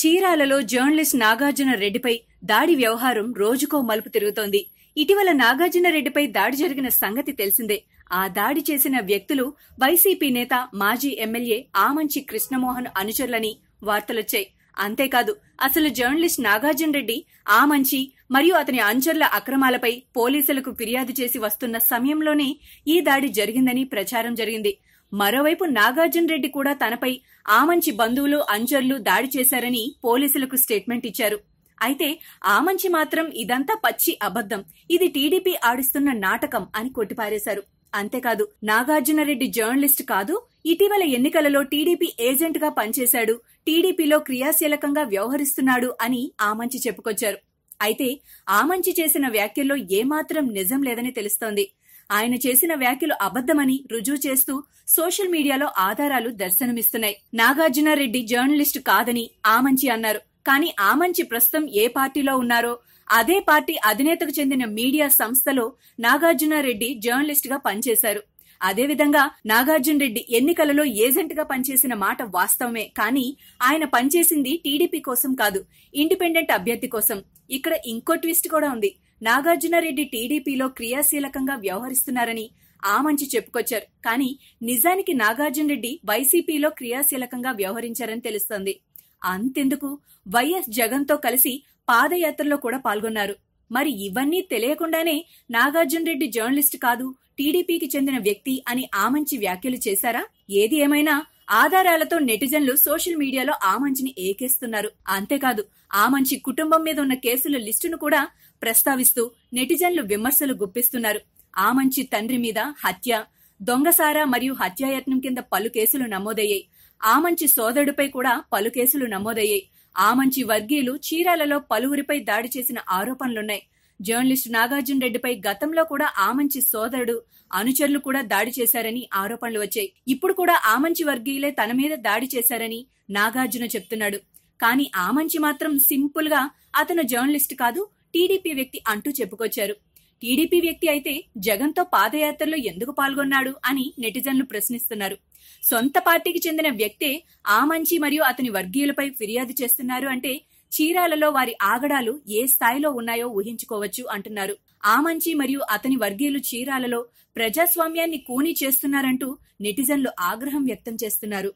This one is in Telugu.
చీరాలలో జర్నలిస్ట్ నాగార్జున రెడ్డిపై దాడి వ్యవహారం రోజుకో మలుపు తిరుగుతోంది ఇటీవల నాగార్జున రెడ్డిపై దాడి జరిగిన సంగతి తెలిసిందే ఆ దాడి చేసిన వ్యక్తులు వైసీపీ నేత మాజీ ఎమ్మెల్యే ఆమంచి కృష్ణమోహన్ అనుచరులని వార్తలొచ్చాయి అంతేకాదు అసలు జర్నలిస్ట్ నాగార్జున రెడ్డి మంచి మరియు అతని అనుచరుల అక్రమాలపై పోలీసులకు ఫిర్యాదు చేసి వస్తున్న సమయంలోనే ఈ దాడి జరిగిందని ప్రచారం జరిగింది మరోవైపు నాగార్జున రెడ్డి కూడా తనపై ఆ మంచి బంధువులు అంచర్లు దాడి చేశారని పోలీసులకు స్టేట్మెంట్ ఇచ్చారు అయితే ఆ మంచి మాత్రం ఇదంతా పచ్చి అబద్ధం ఇది టీడీపీ ఆడిస్తున్న నాటకం అని కొట్టిపారేశారు అంతేకాదు నాగార్జునరెడ్డి జర్నలిస్ట్ కాదు ఇటీవల ఎన్నికలలో టీడీపీ ఏజెంట్ గా పనిచేశాడు టీడీపీలో క్రియాశీలకంగా వ్యవహరిస్తున్నాడు అని ఆమంచి చెప్పుకొచ్చారు అయితే ఆమంచి చేసిన వ్యాఖ్యల్లో ఏమాత్రం నిజం లేదని తెలుస్తోంది ఆయన చేసిన వ్యాఖ్యలు అబద్దమని రుజువు చేస్తూ సోషల్ మీడియాలో ఆధారాలు దర్శనమిస్తున్నాయి నాగార్జునారెడ్డి జర్నలిస్టు కాదని ఆమంచి అన్నారు కానీ ఆమంచి ప్రస్తుతం ఏ పార్టీలో ఉన్నారో అదే పార్టీ అధినేతకు చెందిన మీడియా సంస్థలో నాగార్జునారెడ్డి జర్నలిస్ట్ గా పనిచేశారు అదేవిధంగా నాగార్జున రెడ్డి ఎన్నికలలో ఏజెంట్ గా పనిచేసిన మాట వాస్తవమే కానీ ఆయన పనిచేసింది టీడీపీ కోసం కాదు ఇండిపెండెంట్ అభ్యర్థి కోసం ఇక్కడ ఇంకో ట్విస్ట్ కూడా ఉంది నాగార్జునరెడ్డి టీడీపీలో క్రియాశీలకంగా వ్యవహరిస్తున్నారని ఆ మంచి చెప్పుకొచ్చారు కానీ నిజానికి నాగార్జున రెడ్డి వైసీపీలో క్రియాశీలకంగా వ్యవహరించారని తెలుస్తోంది అంతెందుకు వైఎస్ జగన్తో కలిసి పాదయాత్రలో కూడా పాల్గొన్నారు మరి ఇవన్నీ తెలియకుండానే నాగార్జున రెడ్డి జర్నలిస్ట్ కాదు టీడీపీకి చెందిన వ్యక్తి అని ఆమంచి వ్యాఖ్యలు చేశారా ఏది ఏమైనా ఆధారాలతో నెటిజన్లు సోషల్ మీడియాలో ఆ మంచిని ఏకేస్తున్నారు అంతేకాదు ఆ మంచి కుటుంబం మీద ఉన్న కేసుల లిస్టును కూడా ప్రస్తావిస్తూ నెటిజన్లు విమర్శలు గుప్పిస్తున్నారు ఆ మంచి తండ్రి మీద హత్య దొంగసారా మరియు హత్యాయత్నం కింద పలు కేసులు నమోదయ్యాయి ఆ మంచి సోదరుడిపై కూడా పలు కేసులు నమోదయ్యాయి ఆ మంచి వర్గీయులు చీరాలలో పలువురిపై దాడి చేసిన ఆరోపణలున్నాయి జర్నలిస్టు నాగార్జున రెడ్డిపై గతంలో కూడా ఆమంచి సోదరుడు అనుచరులు కూడా దాడి చేశారని ఆరోపణలు వచ్చాయి ఇప్పుడు కూడా ఆమంచి వర్గీయులే తన మీద దాడి చేశారని నాగార్జున చెప్తున్నాడు కానీ ఆమంచి మాత్రం సింపుల్ గా అతను జర్నలిస్ట్ కాదు టీడీపీ వ్యక్తి అంటూ చెప్పుకొచ్చారు టీడీపీ వ్యక్తి అయితే జగన్తో పాదయాత్రలో ఎందుకు పాల్గొన్నాడు అని నెటిజన్లు ప్రశ్నిస్తున్నారు సొంత పార్టీకి చెందిన వ్యక్తే ఆ మంచి మరియు అతని వర్గీయులపై ఫిర్యాదు చేస్తున్నారు అంటే చీరాలలో వారి ఆగడాలు ఏ స్థాయిలో ఉన్నాయో ఊహించుకోవచ్చు అంటున్నారు ఆమంచి మరియు అతని వర్గీయులు చీరాలలో ప్రజాస్వామ్యాన్ని కూని చేస్తున్నారంటూ నెటిజన్లు ఆగ్రహం వ్యక్తం చేస్తున్నారు